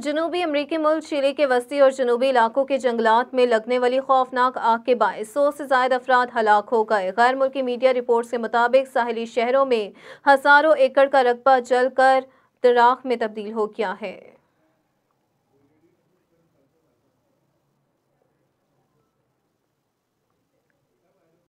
जनूबी अमरीकी मुल्क चिली के वस्ती और जनूबी इलाकों के जंगलात में लगने वाली खौफनाक आग के बायस सौ से ज्यादा अफराद हलाक हो गए गैर मुल्की मीडिया रिपोर्ट्स के मुताबिक साहली शहरों में हजारों एकड़ का रकबा जल कर दराख में तब्दील हो गया है